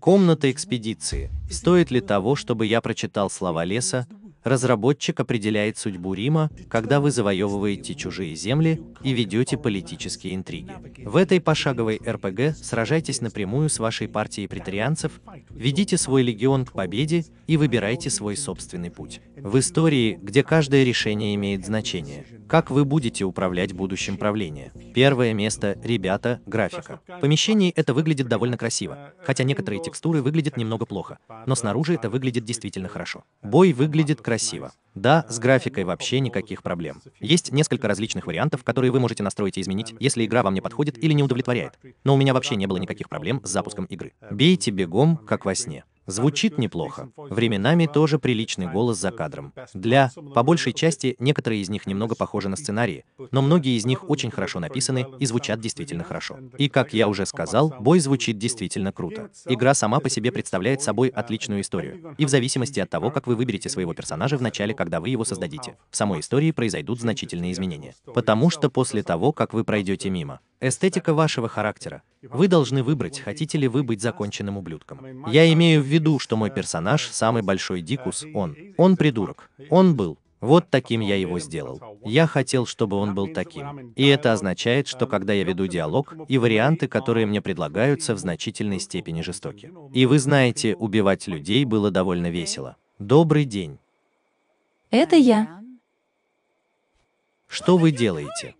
Комната экспедиции. Стоит ли того, чтобы я прочитал слова леса? Разработчик определяет судьбу Рима, когда вы завоевываете чужие земли и ведете политические интриги. В этой пошаговой РПГ сражайтесь напрямую с вашей партией претарианцев, ведите свой легион к победе и выбирайте свой собственный путь в истории, где каждое решение имеет значение. Как вы будете управлять будущим правлением. Первое место, ребята, графика. В помещении это выглядит довольно красиво, хотя некоторые текстуры выглядят немного плохо, но снаружи это выглядит действительно хорошо. Бой выглядит красиво. Да, с графикой вообще никаких проблем. Есть несколько различных вариантов, которые вы можете настроить и изменить, если игра вам не подходит или не удовлетворяет. Но у меня вообще не было никаких проблем с запуском игры. Бейте бегом, как во сне. Звучит неплохо. Временами тоже приличный голос за кадром. Для, по большей части, некоторые из них немного похожи на сценарии, но многие из них очень хорошо написаны и звучат действительно хорошо. И, как я уже сказал, бой звучит действительно круто. Игра сама по себе представляет собой отличную историю. И в зависимости от того, как вы выберете своего персонажа в начале, когда вы его создадите, в самой истории произойдут значительные изменения. Потому что после того, как вы пройдете мимо, эстетика вашего характера, вы должны выбрать, хотите ли вы быть законченным ублюдком. Я имею в виду виду, что мой персонаж самый большой дикус, он. Он придурок. Он был. Вот таким я его сделал. Я хотел, чтобы он был таким. И это означает, что когда я веду диалог, и варианты, которые мне предлагаются, в значительной степени жестоки. И вы знаете, убивать людей было довольно весело. Добрый день. Это я. Что вы делаете?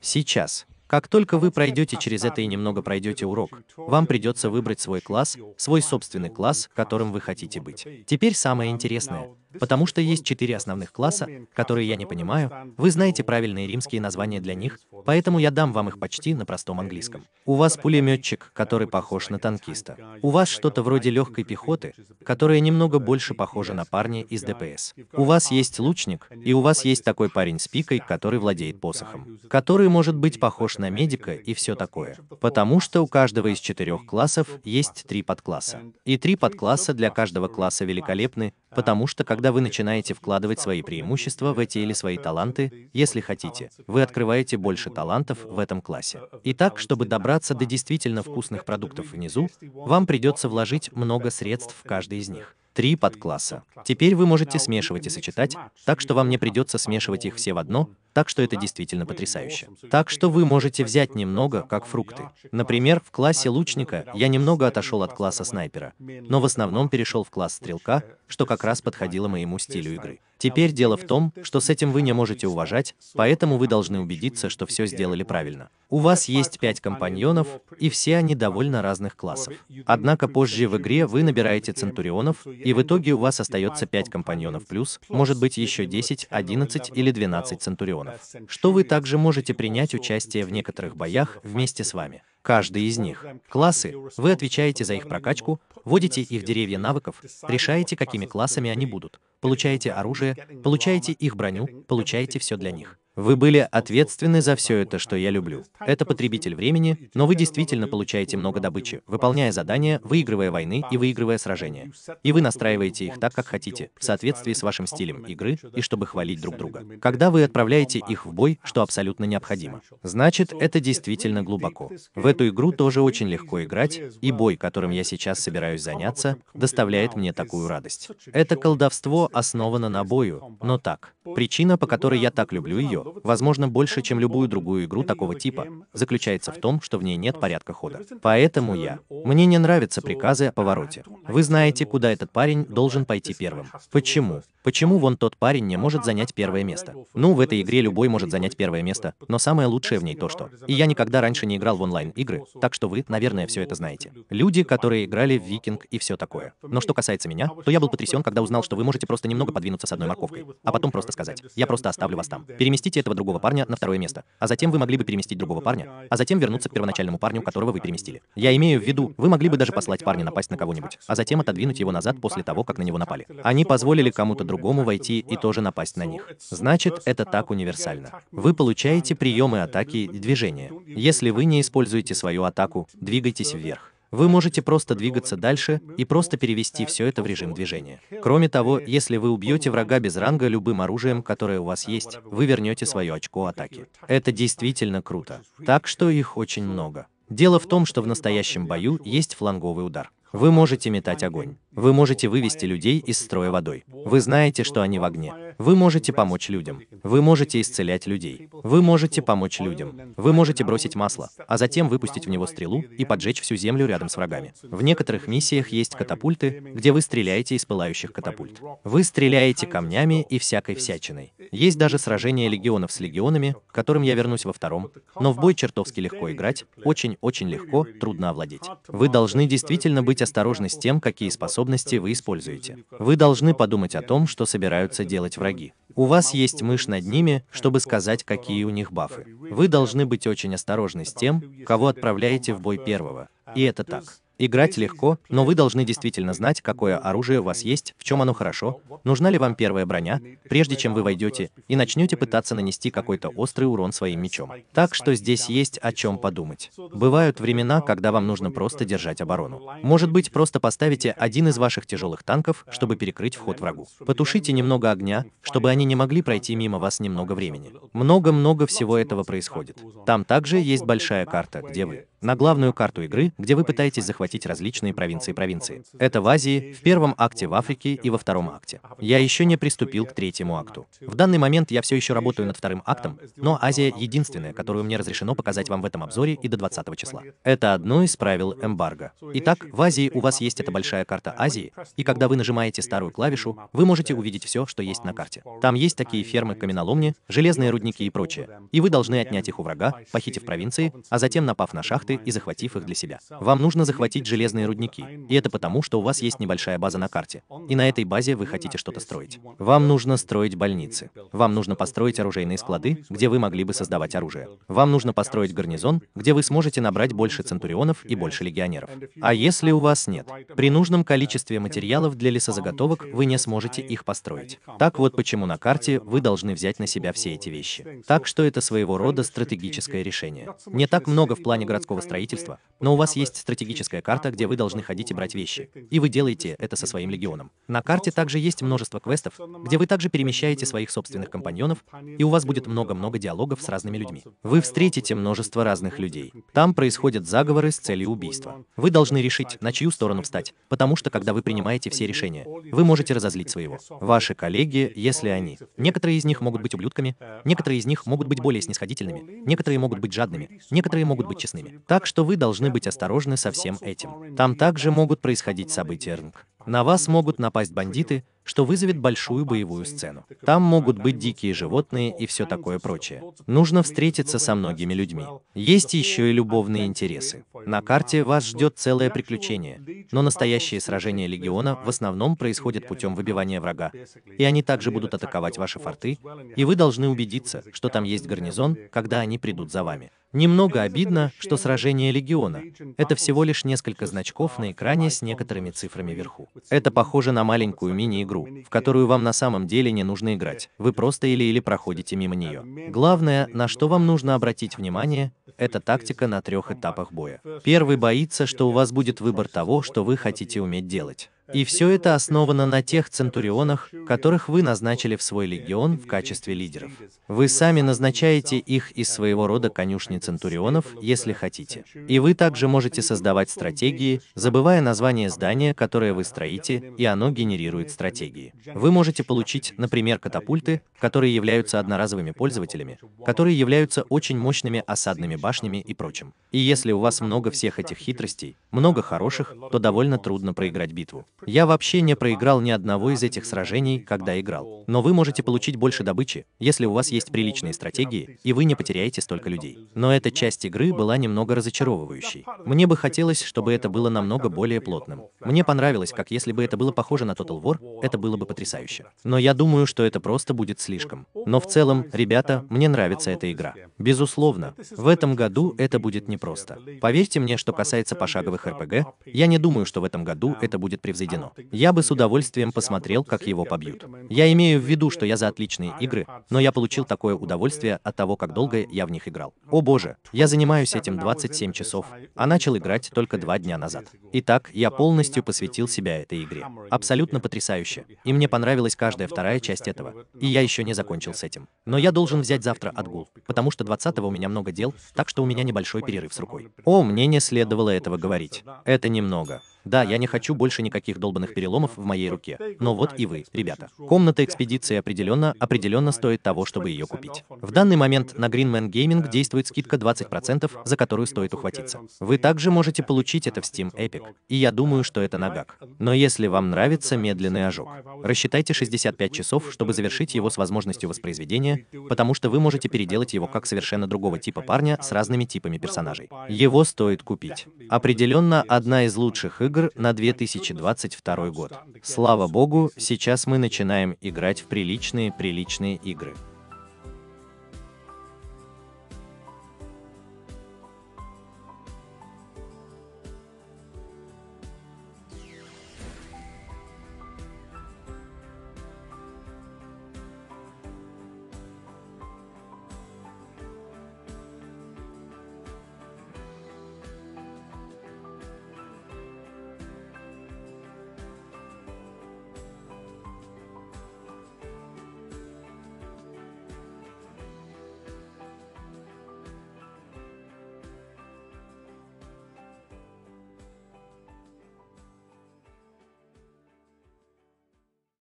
Сейчас. Как только вы пройдете через это и немного пройдете урок, вам придется выбрать свой класс, свой собственный класс, которым вы хотите быть. Теперь самое интересное. Потому что есть четыре основных класса, которые я не понимаю. Вы знаете правильные римские названия для них, поэтому я дам вам их почти на простом английском. У вас пулеметчик, который похож на танкиста. У вас что-то вроде легкой пехоты, которая немного больше похожа на парня из ДПС. У вас есть лучник, и у вас есть такой парень с пикой, который владеет посохом, который может быть похож на медика и все такое. Потому что у каждого из четырех классов есть три подкласса. И три подкласса для каждого класса великолепны, потому что когда когда вы начинаете вкладывать свои преимущества в эти или свои таланты, если хотите, вы открываете больше талантов в этом классе. Итак, чтобы добраться до действительно вкусных продуктов внизу, вам придется вложить много средств в каждый из них три подкласса. Теперь вы можете смешивать и сочетать, так что вам не придется смешивать их все в одно, так что это действительно потрясающе. Так что вы можете взять немного, как фрукты. Например, в классе лучника я немного отошел от класса снайпера, но в основном перешел в класс стрелка, что как раз подходило моему стилю игры. Теперь дело в том, что с этим вы не можете уважать, поэтому вы должны убедиться, что все сделали правильно. У вас есть пять компаньонов, и все они довольно разных классов. Однако позже в игре вы набираете центурионов, и в итоге у вас остается пять компаньонов плюс, может быть еще 10, 11 или 12 центурионов. Что вы также можете принять участие в некоторых боях вместе с вами каждый из них. Классы. Вы отвечаете за их прокачку, вводите их в деревья навыков, решаете, какими классами они будут, получаете оружие, получаете их броню, получаете все для них. Вы были ответственны за все это, что я люблю. Это потребитель времени, но вы действительно получаете много добычи, выполняя задания, выигрывая войны и выигрывая сражения. И вы настраиваете их так, как хотите, в соответствии с вашим стилем игры и чтобы хвалить друг друга. Когда вы отправляете их в бой, что абсолютно необходимо. Значит, это действительно глубоко. В эту игру тоже очень легко играть, и бой, которым я сейчас собираюсь заняться, доставляет мне такую радость. Это колдовство основано на бою, но так. Причина, по которой я так люблю ее, возможно, больше, чем любую другую игру такого типа, заключается в том, что в ней нет порядка хода. Поэтому я. Мне не нравятся приказы о повороте. Вы знаете, куда этот парень должен пойти первым. Почему? Почему вон тот парень не может занять первое место? Ну, в этой игре любой может занять первое место, но самое лучшее в ней то, что... И я никогда раньше не играл в онлайн-игры, так что вы, наверное, все это знаете. Люди, которые играли в Викинг и все такое. Но что касается меня, то я был потрясен, когда узнал, что вы можете просто немного подвинуться с одной морковкой, а потом просто сказать, я просто оставлю вас там. Переместить переместите этого другого парня на второе место. А затем вы могли бы переместить другого парня, а затем вернуться к первоначальному парню, которого вы переместили. Я имею в виду, вы могли бы даже послать парня напасть на кого-нибудь, а затем отодвинуть его назад после того, как на него напали. Они позволили кому-то другому войти и тоже напасть на них. Значит, это так универсально. Вы получаете приемы атаки и движения. Если вы не используете свою атаку, двигайтесь вверх. Вы можете просто двигаться дальше и просто перевести все это в режим движения. Кроме того, если вы убьете врага без ранга любым оружием, которое у вас есть, вы вернете свое очко атаки. Это действительно круто. Так что их очень много. Дело в том, что в настоящем бою есть фланговый удар. Вы можете метать огонь. Вы можете вывести людей из строя водой. Вы знаете, что они в огне. Вы можете помочь людям. Вы можете исцелять людей. Вы можете помочь людям. Вы можете бросить масло, а затем выпустить в него стрелу и поджечь всю землю рядом с врагами. В некоторых миссиях есть катапульты, где вы стреляете из пылающих катапульт. Вы стреляете камнями и всякой всячиной. Есть даже сражения легионов с легионами, к которым я вернусь во втором, но в бой чертовски легко играть, очень-очень легко, трудно овладеть. Вы должны действительно быть быть осторожны с тем, какие способности вы используете. Вы должны подумать о том, что собираются делать враги. У вас есть мышь над ними, чтобы сказать, какие у них бафы. Вы должны быть очень осторожны с тем, кого отправляете в бой первого. И это так. Играть легко, но вы должны действительно знать, какое оружие у вас есть, в чем оно хорошо, нужна ли вам первая броня, прежде чем вы войдете и начнете пытаться нанести какой-то острый урон своим мечом. Так что здесь есть о чем подумать. Бывают времена, когда вам нужно просто держать оборону. Может быть, просто поставите один из ваших тяжелых танков, чтобы перекрыть вход врагу. Потушите немного огня, чтобы они не могли пройти мимо вас немного времени. Много-много всего этого происходит. Там также есть большая карта, где вы на главную карту игры, где вы пытаетесь захватить различные провинции провинции. Это в Азии, в первом акте в Африке и во втором акте. Я еще не приступил к третьему акту. В данный момент я все еще работаю над вторым актом, но Азия единственная, которую мне разрешено показать вам в этом обзоре и до 20 числа. Это одно из правил эмбарго. Итак, в Азии у вас есть эта большая карта Азии, и когда вы нажимаете старую клавишу, вы можете увидеть все, что есть на карте. Там есть такие фермы каменоломни, железные рудники и прочее, и вы должны отнять их у врага, похитив провинции, а затем напав на шахты планеты и захватив их для себя. Вам нужно захватить железные рудники, и это потому, что у вас есть небольшая база на карте, и на этой базе вы хотите что-то строить. Вам нужно строить больницы. Вам нужно построить оружейные склады, где вы могли бы создавать оружие. Вам нужно построить гарнизон, где вы сможете набрать больше центурионов и больше легионеров. А если у вас нет, при нужном количестве материалов для лесозаготовок вы не сможете их построить. Так вот почему на карте вы должны взять на себя все эти вещи. Так что это своего рода стратегическое решение. Не так много в плане городского строительства, но у вас есть стратегическая карта, где вы должны ходить и брать вещи. И вы делаете это со своим легионом. На карте также есть множество квестов, где вы также перемещаете своих собственных компаньонов, и у вас будет много-много диалогов с разными людьми. Вы встретите множество разных людей. Там происходят заговоры с целью убийства. Вы должны решить, на чью сторону встать, потому что когда вы принимаете все решения, вы можете разозлить своего. Ваши коллеги, если они. Некоторые из них могут быть ублюдками, некоторые из них могут быть более снисходительными, некоторые могут быть жадными, некоторые могут быть честными. Так что вы должны быть осторожны со всем этим. Там также могут происходить события РНК. На вас могут напасть бандиты, что вызовет большую боевую сцену. Там могут быть дикие животные и все такое прочее. Нужно встретиться со многими людьми. Есть еще и любовные интересы. На карте вас ждет целое приключение, но настоящие сражения легиона в основном происходят путем выбивания врага, и они также будут атаковать ваши форты, и вы должны убедиться, что там есть гарнизон, когда они придут за вами. Немного обидно, что сражение легиона — это всего лишь несколько значков на экране с некоторыми цифрами вверху. Это похоже на маленькую мини-игру, в которую вам на самом деле не нужно играть, вы просто или-или проходите мимо нее. Главное, на что вам нужно обратить внимание, это тактика на трех этапах боя. Первый боится, что у вас будет выбор того, что вы хотите уметь делать. И все это основано на тех центурионах, которых вы назначили в свой легион в качестве лидеров. Вы сами назначаете их из своего рода конюшни центурионов, если хотите. И вы также можете создавать стратегии, забывая название здания, которое вы строите, и оно генерирует стратегии. Вы можете получить, например, катапульты, которые являются одноразовыми пользователями, которые являются очень мощными осадными башнями и прочим. И если у вас много всех этих хитростей, много хороших, то довольно трудно проиграть битву. Я вообще не проиграл ни одного из этих сражений, когда играл. Но вы можете получить больше добычи, если у вас есть приличные стратегии, и вы не потеряете столько людей. Но эта часть игры была немного разочаровывающей. Мне бы хотелось, чтобы это было намного более плотным. Мне понравилось, как если бы это было похоже на Total War, это было бы потрясающе. Но я думаю, что это просто будет слишком. Но в целом, ребята, мне нравится эта игра. Безусловно, в этом году это будет непросто. Поверьте мне, что касается пошаговых РПГ, я не думаю, что в этом году это будет превзойдено заведено. Я бы с удовольствием посмотрел, как его побьют. Я имею в виду, что я за отличные игры, но я получил такое удовольствие от того, как долго я в них играл. О боже, я занимаюсь этим 27 часов, а начал играть только два дня назад. Итак, я полностью посвятил себя этой игре. Абсолютно потрясающе. И мне понравилась каждая вторая часть этого. И я еще не закончил с этим. Но я должен взять завтра отгул, потому что 20 у меня много дел, так что у меня небольшой перерыв с рукой. О, мне не следовало этого говорить. Это немного. Да, я не хочу больше никаких долбанных переломов в моей руке. Но вот и вы, ребята. Комната экспедиции определенно, определенно стоит того, чтобы ее купить. В данный момент на Greenman Gaming действует скидка 20%, за которую стоит ухватиться. Вы также можете получить это в Steam Epic. И я думаю, что это нагак. Но если вам нравится медленный ожог, рассчитайте 65 часов, чтобы завершить его с возможностью воспроизведения, потому что вы можете переделать его как совершенно другого типа парня с разными типами персонажей. Его стоит купить. Определенно одна из лучших игр, игр на 2022 год. Слава богу, сейчас мы начинаем играть в приличные-приличные игры.